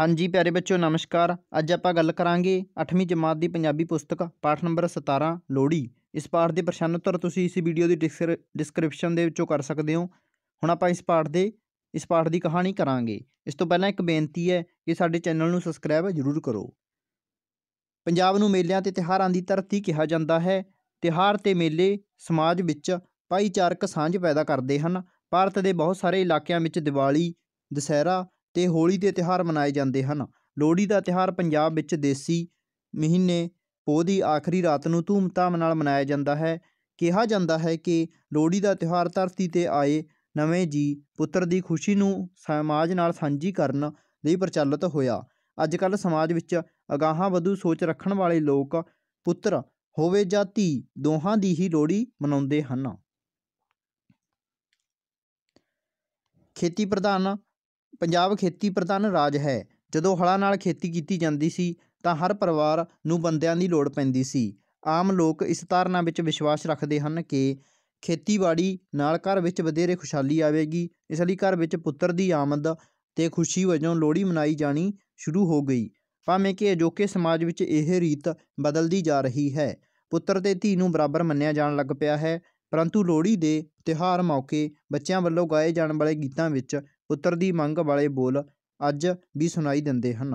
ਹਾਂਜੀ ਪਿਆਰੇ ਬੱਚਿਓ ਨਮਸਕਾਰ ਅੱਜ ਆਪਾਂ ਗੱਲ ਕਰਾਂਗੇ 8ਵੀਂ ਜਮਾਤ ਦੀ ਪੰਜਾਬੀ ਪੁਸਤਕ ਪਾਠ ਨੰਬਰ 17 ਲੋੜੀ ਇਸ ਪਾਠ ਦੇ ਪ੍ਰਸ਼ਨ ਉੱਤਰ ਤੁਸੀਂ ਇਸ ਵੀਡੀਓ ਦੀ ਡਿਸਕ੍ਰਿਪਸ਼ਨ ਦੇ ਵਿੱਚੋਂ ਕਰ ਸਕਦੇ ਹੋ ਹੁਣ ਆਪਾਂ ਇਸ ਪਾਠ ਦੇ ਇਸ ਪਾਠ ਦੀ ਕਹਾਣੀ ਕਰਾਂਗੇ ਇਸ ਤੋਂ ਪਹਿਲਾਂ ਇੱਕ ਬੇਨਤੀ ਹੈ ਕਿ ਸਾਡੇ ਚੈਨਲ ਨੂੰ ਸਬਸਕ੍ਰਾਈਬ ਜ਼ਰੂਰ ਕਰੋ ਪੰਜਾਬ ਨੂੰ ਮੇਲਿਆਂ ਤੇ ਤਿਹਾਰਾਂ ਦੀ ਧਰਤੀ ਕਿਹਾ ਜਾਂਦਾ ਹੈ ਤਿਹਾਰ ਤੇ ਮੇਲੇ ਸਮਾਜ ਵਿੱਚ ਭਾਈਚਾਰਕ ਸਾਂਝ ਪੈਦਾ ਕਰਦੇ ਹਨ ਭਾਰਤ ਦੇ ਬਹੁਤ ਸਾਰੇ ਇਲਾਕਿਆਂ ਵਿੱਚ ਦੀਵਾਲੀ ਦੁਸਹਿਰਾ ਤੇ ਹੋਲੀ ਦੇ ਤਿਹਾਰ ਮਨਾਏ ਜਾਂਦੇ ਹਨ ਲੋਹੜੀ ਦਾ ਤਿਹਾਰ ਪੰਜਾਬ ਵਿੱਚ ਦੇਸੀ ਮਹੀਨੇ ਪੋਹ ਦੀ ਆਖਰੀ ਰਾਤ ਨੂੰ ਧੂਮਧਾਮ ਨਾਲ ਮਨਾਇਆ ਜਾਂਦਾ ਹੈ ਕਿਹਾ ਜਾਂਦਾ ਹੈ ਕਿ ਲੋਹੜੀ ਦਾ ਤਿਹਾਰ ਧਰਤੀ 'ਤੇ ਆਏ ਨਵੇਂ ਜੀ ਪੁੱਤਰ ਦੀ ਖੁਸ਼ੀ ਨੂੰ ਸਮਾਜ ਨਾਲ ਸਾਂਝੀ ਕਰਨ ਲਈ ਪ੍ਰਚਲਿਤ ਹੋਇਆ ਅੱਜ ਕੱਲ੍ਹ ਸਮਾਜ ਵਿੱਚ ਅਗਾਹਾਂ ਵਧੂ ਸੋਚ ਰੱਖਣ ਵਾਲੇ ਲੋਕ ਪੁੱਤਰ ਹੋਵੇ ਜਾਂ ਧੀ ਦੋਹਾਂ ਦੀ ਹੀ ਲੋਹੜੀ ਮਨਾਉਂਦੇ ਹਨ ਖੇਤੀ ਪ੍ਰਧਾਨ ਪੰਜਾਬ ਖੇਤੀ ਪ੍ਰਧਾਨ ਰਾਜ ਹੈ ਜਦੋਂ ਹਲਾਂ ਨਾਲ ਖੇਤੀ ਕੀਤੀ ਜਾਂਦੀ ਸੀ ਤਾਂ ਹਰ ਪਰਿਵਾਰ ਨੂੰ ਬੰਦਿਆਂ ਦੀ ਲੋੜ ਪੈਂਦੀ ਸੀ ਆਮ ਲੋਕ ਇਸ ਧਾਰਨਾ ਵਿੱਚ ਵਿਸ਼ਵਾਸ ਰੱਖਦੇ ਹਨ ਕਿ ਖੇਤੀਬਾੜੀ ਨਾਲ ਘਰ ਵਿੱਚ ਵਧੇਰੇ ਖੁਸ਼ਹਾਲੀ ਆਵੇਗੀ ਇਸ ਲਈ ਘਰ ਵਿੱਚ ਪੁੱਤਰ ਦੀ ਆਮਦ ਤੇ ਖੁਸ਼ੀ ਵਜੋਂ ਲੋਹੜੀ ਮਨਾਈ ਜਾਣੀ ਸ਼ੁਰੂ ਹੋ ਗਈ ਭਾਵੇਂ ਕਿ ਅਜੋਕੇ ਸਮਾਜ ਵਿੱਚ ਇਹ ਰੀਤ ਬਦਲਦੀ ਜਾ ਰਹੀ ਹੈ ਪੁੱਤਰ ਤੇ ਧੀ ਨੂੰ ਬਰਾਬਰ ਮੰਨਿਆ ਜਾਣ ਲੱਗ ਪਿਆ ਹੈ ਪਰੰਤੂ ਲੋਹੜੀ ਦੇ ਤਿਹਾਰ ਮੌਕੇ ਬੱਚਿਆਂ ਵੱਲੋਂ ਗਾਏ ਜਾਣ ਵਾਲੇ ਗੀਤਾਂ ਵਿੱਚ ਪੁੱਤਰ ਦੀ ਮੰਗ ਵਾਲੇ ਬੋਲ ਅੱਜ ਵੀ ਸੁਣਾਈ ਦਿੰਦੇ ਹਨ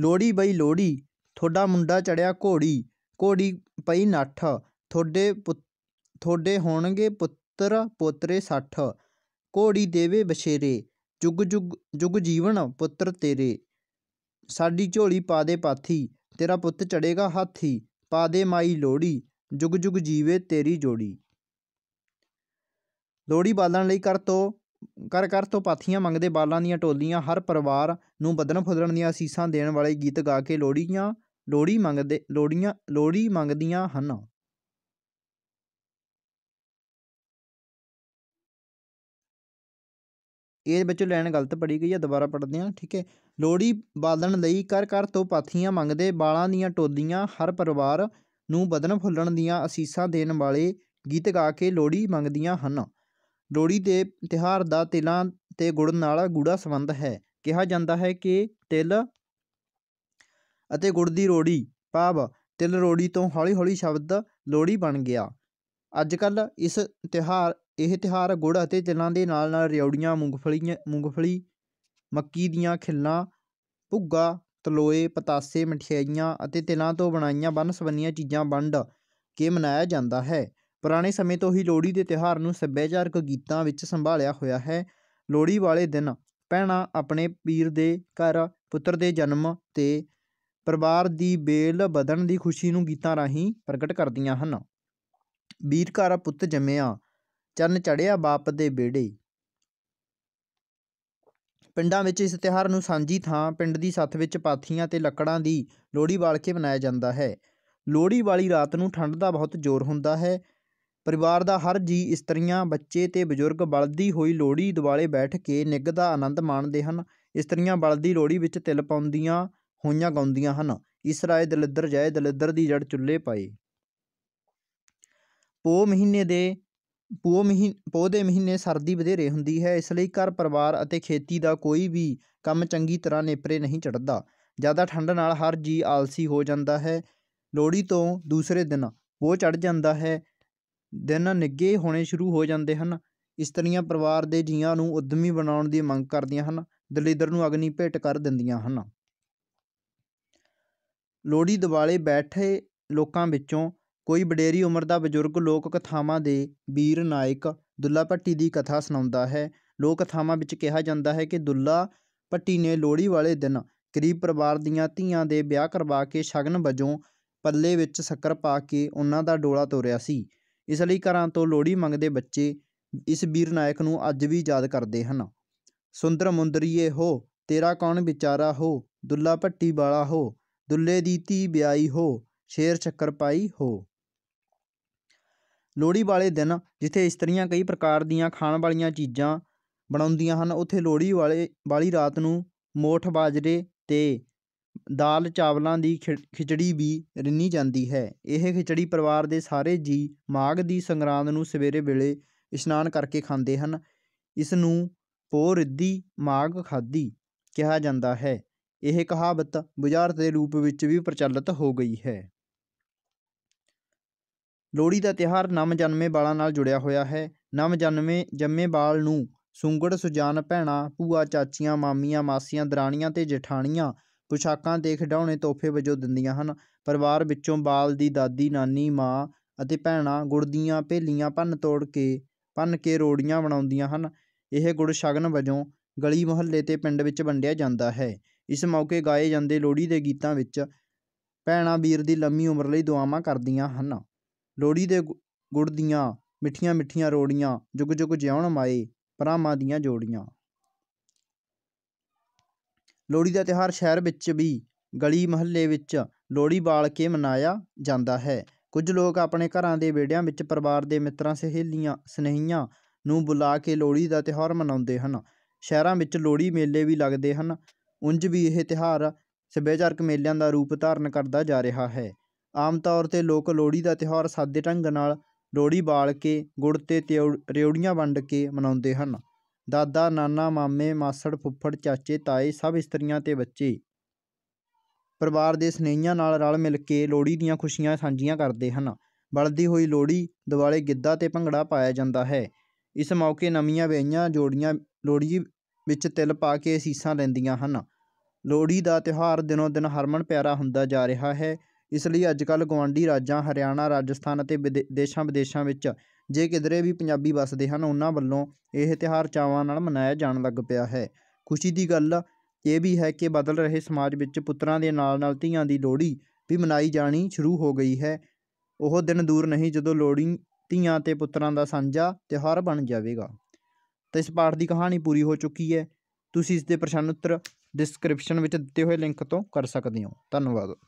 ਲੋੜੀ ਬਈ ਲੋੜੀ ਥੋੜਾ ਮੁੰਡਾ ਚੜਿਆ ਘੋੜੀ ਘੋੜੀ ਪਈ ਨੱਠ ਥੋੜੇ ਥੋੜੇ ਹੋਣਗੇ ਪੁੱਤਰ ਪੋਤਰੇ 60 ਘੋੜੀ ਦੇਵੇ ਬਸ਼ੇਰੇ ਜੁਗ ਜੁਗ ਜੁਗ ਜੀਵਨ ਪੁੱਤਰ ਤੇਰੇ ਸਾਡੀ ਝੋਲੀ ਪਾ ਦੇ ਪਾਥੀ ਤੇਰਾ ਪੁੱਤ ਚੜੇਗਾ ਹਾਥੀ ਪਾ ਦੇ ਮਾਈ ਲੋੜੀ ਜੁਗ ਜੁਗ ਜੀਵੇ ਤੇਰੀ ਜੋੜੀ ਲੋੜੀ ਬਾਲਣ ਲਈ ਕਰ ਤੋ ਕਰ ਕਰ ਤੋਂ ਪਾਥੀਆਂ ਮੰਗਦੇ ਬਾਲਾਂ ਦੀਆਂ ਟੋਲੀਆਂ ਹਰ ਪਰਿਵਾਰ ਨੂੰ ਬਦਨ ਫੁੱਲਣ ਦੀਆਂ ਅਸੀਸਾਂ ਦੇਣ ਵਾਲੇ ਗੀਤ ਗਾ ਕੇ ਲੋੜੀਆਂ ਲੋੜੀ ਮੰਗਦੇ ਲੋੜੀਆਂ ਲੋੜੀ ਮੰਗਦੀਆਂ ਹਨ ਇਹ ਵਿੱਚ ਲੈਣ ਗਲਤ ਪੜੀ ਗਈ ਹੈ ਦੁਬਾਰਾ ਪੜਦੇ ਹਾਂ ਠੀਕ ਹੈ ਲੋੜੀ ਬਾਲਣ ਲਈ ਕਰ ਕਰ ਤੋਂ ਪਾਥੀਆਂ ਮੰਗਦੇ ਬਾਲਾਂ ਦੀਆਂ ਟੋਲੀਆਂ ਹਰ ਪਰਿਵਾਰ ਨੂੰ ਬਦਨ ਫੁੱਲਣ ਦੀਆਂ ਅਸੀਸਾਂ ਦੇਣ ਵਾਲੇ ਗੀਤ ਗਾ ਕੇ ਲੋੜੀ ਮੰਗਦੀਆਂ ਹਨ ਲੋਹੜੀ ਦੇ ਤਿਉਹਾਰ ਦਾ ਤਿਲਾਂ ਤੇ ਗੁੜ ਨਾਲ ਗੂੜਾ ਸੰਬੰਧ ਹੈ ਕਿਹਾ ਜਾਂਦਾ ਹੈ ਕਿ ਤਿਲ ਅਤੇ ਗੁੜ ਦੀ ਰੋੜੀ ਭਾਵ ਤਿਲ ਰੋੜੀ ਤੋਂ ਹੌਲੀ-ਹੌਲੀ ਸ਼ਬਦ ਲੋਹੜੀ ਬਣ ਗਿਆ ਅੱਜ ਕੱਲ ਇਸ ਤਿਹਾਰ ਇਹ ਤਿਹਾਰ ਗੁੜ ਅਤੇ ਤਿਲਾਂ ਦੇ ਨਾਲ ਨਾਲ ਰਿਉੜੀਆਂ ਮੂੰਗਫਲੀਆਂ ਮੂੰਗਫਲੀ ਮੱਕੀ ਦੀਆਂ ਖਿੱਲਾਂ ਭੁੱਗਾ ਤਲੋਏ ਪਤਾਸੇ ਮਠਿਆਈਆਂ ਅਤੇ ਤਿਲਾਂ ਤੋਂ ਬਣਾਈਆਂ ਬੰਨ ਸਬੰਨੀਆਂ ਚੀਜ਼ਾਂ ਵੰਡ ਕੇ ਮਨਾਇਆ ਜਾਂਦਾ ਹੈ ਪੁਰਾਣੇ ਸਮੇਂ ਤੋਂ ਹੀ ਲੋਹੜੀ ਦੇ ਤਿਉਹਾਰ ਨੂੰ ਸੱਭਿਆਚਾਰਕ ਗੀਤਾਂ ਵਿੱਚ ਸੰਭਾਲਿਆ ਹੋਇਆ ਹੈ ਲੋਹੜੀ ਵਾਲੇ ਦਿਨ ਪਹਿਣਾ ਆਪਣੇ ਪੀਰ ਦੇ ਘਰ ਪੁੱਤਰ ਦੇ ਜਨਮ 'ਤੇ ਪਰਿਵਾਰ ਦੀ ਬੇਲ ਬਦਨ ਦੀ ਖੁਸ਼ੀ ਨੂੰ ਗੀਤਾਂ ਰਾਹੀਂ ਪ੍ਰਗਟ ਕਰਦੀਆਂ ਹਨ ਵੀਰ ਘਰ ਪੁੱਤ ਜੰਮਿਆ ਚੰਨ ਚੜਿਆ ਬਾਪ ਦੇ ਬੇੜੇ ਪਿੰਡਾਂ ਵਿੱਚ ਇਸ ਤਿਹਾਰ ਨੂੰ ਸਾਂਝੀ ਥਾਂ ਪਿੰਡ ਦੀ ਸੱਥ ਵਿੱਚ ਪਾਥੀਆਂ ਤੇ ਲੱਕੜਾਂ ਦੀ ਲੋਹੜੀ ਬਾਲ ਕੇ ਮਨਾਇਆ ਜਾਂਦਾ ਹੈ ਲੋਹੜੀ ਵਾਲੀ ਰਾਤ ਨੂੰ ਠੰਡ ਦਾ ਬਹੁਤ ਜ਼ੋਰ ਹੁੰਦਾ ਹੈ ਪਰਿਵਾਰ ਦਾ ਹਰ ਜੀਅ ਇਸਤਰੀਆਂ ਬੱਚੇ ਤੇ ਬਜ਼ੁਰਗ ਬਲਦੀ ਹੋਈ ਲੋਹੜੀ ਦੁਆਲੇ ਬੈਠ ਕੇ ਨਿੱਘ ਦਾ ਆਨੰਦ ਮਾਣਦੇ ਹਨ ਇਸਤਰੀਆਂ ਬਲਦੀ ਲੋਹੜੀ ਵਿੱਚ ਤਿਲ ਪਾਉਂਦੀਆਂ ਹੋਈਆਂ ਗਾਉਂਦੀਆਂ ਹਨ ਰਾਏ ਦਲਿੱਦਰ ਜੈ ਦਲਿੱਦਰ ਦੀ ਜੜ ਚੁੱਲ੍ਹੇ ਪਾਏ ਪੋ ਮਹੀਨੇ ਦੇ ਪੋ ਮਹੀਨ ਪੋ ਦੇ ਮਹੀਨੇ ਸਰਦੀ ਵਧੇਰੇ ਹੁੰਦੀ ਹੈ ਇਸ ਲਈ ਘਰ ਪਰਿਵਾਰ ਅਤੇ ਖੇਤੀ ਦਾ ਕੋਈ ਵੀ ਕੰਮ ਚੰਗੀ ਤਰ੍ਹਾਂ ਨੇਪਰੇ ਨਹੀਂ ਚੜਦਾ ਜ਼ਿਆਦਾ ਠੰਡ ਨਾਲ ਹਰ ਜੀ ਆਲਸੀ ਹੋ ਜਾਂਦਾ ਹੈ ਲੋਹੜੀ ਤੋਂ ਦੂਸਰੇ ਦਿਨ ਉਹ ਚੜ ਜਾਂਦਾ ਹੈ ਦਿਨ ਨਿੱਘੇ ਹੋਣੇ ਸ਼ੁਰੂ ਹੋ ਜਾਂਦੇ ਹਨ ਇਸਤਰੀਆਂ ਪਰਿਵਾਰ ਦੇ ਜੀਆਂ ਨੂੰ ਉਦਮੀ ਬਣਾਉਣ ਦੀ ਮੰਗ ਕਰਦੀਆਂ ਹਨ ਦਲਿੱਦਰ ਨੂੰ ਅਗਨੀ ਭੇਟ ਕਰ ਦਿੰਦੀਆਂ ਹਨ ਲੋੜੀ ਦਿਵਾਲੇ ਬੈਠੇ ਲੋਕਾਂ ਵਿੱਚੋਂ ਕੋਈ ਬਡੇਰੀ ਉਮਰ ਦਾ ਬਜ਼ੁਰਗ ਲੋਕ ਕਥਾਵਾਂ ਦੇ ਵੀਰ ਨਾਇਕ ਦੁੱਲਾ ਭੱਟੀ ਦੀ ਕਥਾ ਸੁਣਾਉਂਦਾ ਹੈ ਲੋਕ ਕਥਾਵਾਂ ਵਿੱਚ ਕਿਹਾ ਜਾਂਦਾ ਹੈ ਕਿ ਦੁੱਲਾ ਭੱਟੀ ਨੇ ਲੋੜੀ ਵਾਲੇ ਦਿਨ ਗਰੀਬ ਪਰਿਵਾਰ ਦੀਆਂ ਧੀਆਂ ਦੇ ਵਿਆਹ ਕਰਵਾ ਕੇ ਸ਼ਗਨ ਵਜੋਂ ਪੱਲੇ ਵਿੱਚ ਸ਼ੱਕਰ ਪਾ ਕੇ ਉਹਨਾਂ ਦਾ ਡੋਲਾ ਤੋਰਿਆ ਸੀ ਇਸ ਲਈ ਘਰਾਂ ਤੋਂ ਲੋਹੜੀ ਮੰਗਦੇ ਬੱਚੇ ਇਸ ਵੀਰ ਨਾਇਕ ਨੂੰ ਅੱਜ ਵੀ ਯਾਦ ਕਰਦੇ ਹਨ ਸੁੰਦਰ ਮੁੰਦਰੀਏ ਹੋ ਤੇਰਾ ਕੌਣ ਵਿਚਾਰਾ ਹੋ ਦੁੱਲਾ ਭੱਟੀ ਵਾਲਾ ਹੋ ਦੁੱਲੇ ਦੀ ਧੀ ਵਿਆਈ ਹੋ ਸ਼ੇਰ ਚੱਕਰ ਪਾਈ ਹੋ ਲੋਹੜੀ ਵਾਲੇ ਦਿਨ ਜਿੱਥੇ ਇਸਤਰੀਆਂ ਕਈ ਪ੍ਰਕਾਰ ਦੀਆਂ ਖਾਣ ਵਾਲੀਆਂ ਚੀਜ਼ਾਂ ਬਣਾਉਂਦੀਆਂ ਹਨ ਉੱਥੇ ਲੋਹੜੀ ਵਾਲੇ ਵਾਲੀ ਰਾਤ ਨੂੰ ਮੋਠ ਬਾਜਰੇ ਤੇ ਦਾਲ ਚਾਵਲਾਂ ਦੀ ਖਿ ਖਿਚੜੀ ਵੀ ਰਿੰਨੀ ਜਾਂਦੀ ਹੈ ਇਹ ਖਿਚੜੀ ਪਰਿਵਾਰ ਦੇ ਸਾਰੇ ਜੀ ਮਾਘ ਦੀ ਸੰਗਰਾਂਦ ਨੂੰ ਸਵੇਰੇ ਵੇਲੇ ਇਸ਼ਨਾਨ ਕਰਕੇ ਖਾਂਦੇ ਹਨ ਇਸ ਨੂੰ ਪੋਹ ਰਿੱਧੀ ਮਾਘ ਖਾਧੀ ਕਿਹਾ ਜਾਂਦਾ ਹੈ ਇਹ ਕਹਾਵਤ ਬੁਝਾਰਤ ਦੇ ਰੂਪ ਵਿੱਚ ਵੀ ਪ੍ਰਚਲਿਤ ਹੋ ਗਈ ਹੈ ਲੋਹੜੀ ਦਾ ਤਿਹਾਰ ਨਵ ਜਨਮੇ ਬਾਲਾਂ ਨਾਲ ਜੁੜਿਆ ਹੋਇਆ ਹੈ ਨਵ ਜਨਮੇ ਜੰਮੇ ਬਾਲ ਨੂੰ ਸੁੰਗੜ ਸੁਜਾਨ ਭੈਣਾ ਭੂਆ ਚਾਚੀਆਂ ਮਾਮੀਆਂ ਮਾਸੀਆਂ ਦਰਾਣੀਆਂ ਤੇ ਜਠਾਣੀਆਂ ਪੁਸ਼ਾਕਾਂ ਤੇ ਖਿਡੌਣੇ ਤੋਹਫ਼ੇ ਵਜੋਂ ਦਿੰਦੀਆਂ ਹਨ ਪਰਿਵਾਰ ਵਿੱਚੋਂ ਬਾਲ ਦੀ ਦਾਦੀ ਨਾਨੀ ਮਾਂ ਅਤੇ ਭੈਣਾਂ ਗੁੜ ਦੀਆਂ ਭੇਲੀਆਂ ਭੰਨ ਤੋੜ ਕੇ ਭੰਨ ਕੇ ਰੋੜੀਆਂ ਬਣਾਉਂਦੀਆਂ ਹਨ ਇਹ ਗੁੜ ਸ਼ਗਨ ਵਜੋਂ ਗਲੀ ਮੁਹੱਲੇ ਤੇ ਪਿੰਡ ਵਿੱਚ ਵੰਡਿਆ ਜਾਂਦਾ ਹੈ ਇਸ ਮੌਕੇ ਗਾਏ ਜਾਂਦੇ ਲੋਹੜੀ ਦੇ ਗੀਤਾਂ ਵਿੱਚ ਭੈਣਾਂ ਵੀਰ ਦੀ ਲੰਮੀ ਉਮਰ ਲਈ ਦੁਆਵਾਂ ਕਰਦੀਆਂ ਹਨ ਲੋਹੜੀ ਦੇ ਗੁੜ ਦੀਆਂ ਮਿੱਠੀਆਂ ਮਿੱਠੀਆਂ ਰੋੜੀਆਂ ਜੁਗ ਜੁਗ ਜਿਉਣ ਮਾਏ ਭਰਾਵਾਂ ਦੀਆਂ ਜੋੜੀਆਂ ਲੋਹੜੀ ਦਾ ਤਿਉਹਾਰ ਸ਼ਹਿਰ ਵਿੱਚ ਵੀ ਗਲੀ ਮਹੱਲੇ ਵਿੱਚ ਲੋਹੜੀ ਬਾਲ ਕੇ ਮਨਾਇਆ ਜਾਂਦਾ ਹੈ ਕੁਝ ਲੋਕ ਆਪਣੇ ਘਰਾਂ ਦੇ ਵਿਹੜਿਆਂ ਵਿੱਚ ਪਰਿਵਾਰ ਦੇ ਮਿੱਤਰਾਂ ਸਹੇਲੀਆਂ ਸਨੇਹੀਆਂ ਨੂੰ ਬੁਲਾ ਕੇ ਲੋਹੜੀ ਦਾ ਤਿਉਹਾਰ ਮਨਾਉਂਦੇ ਹਨ ਸ਼ਹਿਰਾਂ ਵਿੱਚ ਲੋਹੜੀ ਮੇਲੇ ਵੀ ਲੱਗਦੇ ਹਨ ਉਂਝ ਵੀ ਇਹ ਤਿਉਹਾਰ ਸੱਭਿਆਚਾਰਕ ਮੇਲਿਆਂ ਦਾ ਰੂਪ ਧਾਰਨ ਕਰਦਾ ਜਾ ਰਿਹਾ ਹੈ ਆਮ ਤੌਰ 'ਤੇ ਲੋਕ ਲੋਹੜੀ ਦਾ ਤਿਉਹਾਰ ਸਾਦੇ ਢੰਗ ਨਾਲ ਲੋਹੜੀ ਬਾਲ ਕੇ ਗੁੜ ਤੇ ਰਿਓੜੀਆਂ ਰਿਉੜੀਆਂ ਵੰਡ ਕੇ ਮਨਾਉਂਦੇ ਹਨ ਦਾਦਾ ਨਾਨਾ ਮਾਮੇ ਮਾਸੜ ਫੁੱਫੜ ਚਾਚੇ ਤਾਏ ਸਭ ਇਸਤਰੀਆਂ ਤੇ ਬੱਚੇ ਪਰਿਵਾਰ ਦੇ ਸਨੇਹੀਆਂ ਨਾਲ ਰਲ ਮਿਲ ਕੇ ਲੋਹੜੀ ਦੀਆਂ ਖੁਸ਼ੀਆਂ ਸਾਂਝੀਆਂ ਕਰਦੇ ਹਨ ਬਲਦੀ ਹੋਈ ਲੋਹੜੀ ਦਿਵਾਲੇ ਗਿੱਧਾ ਤੇ ਭੰਗੜਾ ਪਾਇਆ ਜਾਂਦਾ ਹੈ ਇਸ ਮੌਕੇ ਨਵੀਆਂ ਵਿਆਹੀਆਂ ਜੋੜੀਆਂ ਲੋਹੜੀ ਵਿੱਚ ਤਿਲ ਪਾ ਕੇ ਅਸੀਸਾਂ ਲੈਂਦੀਆਂ ਹਨ ਲੋਹੜੀ ਦਾ ਤਿਉਹਾਰ ਦਿਨੋਂ ਦਿਨ ਹਰਮਨ ਪਿਆਰਾ ਹੁੰਦਾ ਜਾ ਰਿਹਾ ਹੈ ਇਸ ਲਈ ਅੱਜਕੱਲ ਗਵਾਂਢੀ ਰਾਜਾਂ ਹਰਿਆਣਾ ਰਾਜਸਥਾਨ ਅਤੇ ਵਿਦੇਸ਼ਾਂ ਵਿਦੇਸ਼ਾਂ ਵਿੱਚ ਜੇ ਕਿਧਰੇ ਵੀ ਪੰਜਾਬੀ ਵੱਸਦੇ ਹਨ ਉਹਨਾਂ ਵੱਲੋਂ ਇਹ ਤਿਉਹਾਰ ਚਾਵਾਂ ਨਾਲ ਮਨਾਇਆ ਜਾਣ ਲੱਗ ਪਿਆ ਹੈ ਖੁਸ਼ੀ ਦੀ ਗੱਲ ਇਹ ਵੀ ਹੈ ਕਿ ਬਦਲ ਰਹੇ ਸਮਾਜ ਵਿੱਚ ਪੁੱਤਰਾਂ ਦੇ ਨਾਲ-ਨਾਲ ਧੀਆਂ ਦੀ ਲੋਹੜੀ ਵੀ ਮਨਾਈ ਜਾਣੀ ਸ਼ੁਰੂ ਹੋ ਗਈ ਹੈ ਉਹ ਦਿਨ ਦੂਰ ਨਹੀਂ ਜਦੋਂ ਲੋਹੜੀ ਧੀਆਂ ਤੇ ਪੁੱਤਰਾਂ ਦਾ ਸਾਂਝਾ ਤਿਉਹਾਰ ਬਣ ਜਾਵੇਗਾ ਤਾਂ ਇਸ ਪਾਠ ਦੀ ਕਹਾਣੀ ਪੂਰੀ ਹੋ ਚੁੱਕੀ ਹੈ ਤੁਸੀਂ ਇਸ ਦੇ ਪ੍ਰਸ਼ਨ ਉੱਤਰ ਡਿਸਕ੍ਰਿਪਸ਼ਨ ਵਿੱਚ ਦਿੱਤੇ ਹੋਏ ਲਿੰਕ ਤੋਂ ਕਰ ਸਕਦੇ ਹੋ ਧੰਨਵਾਦ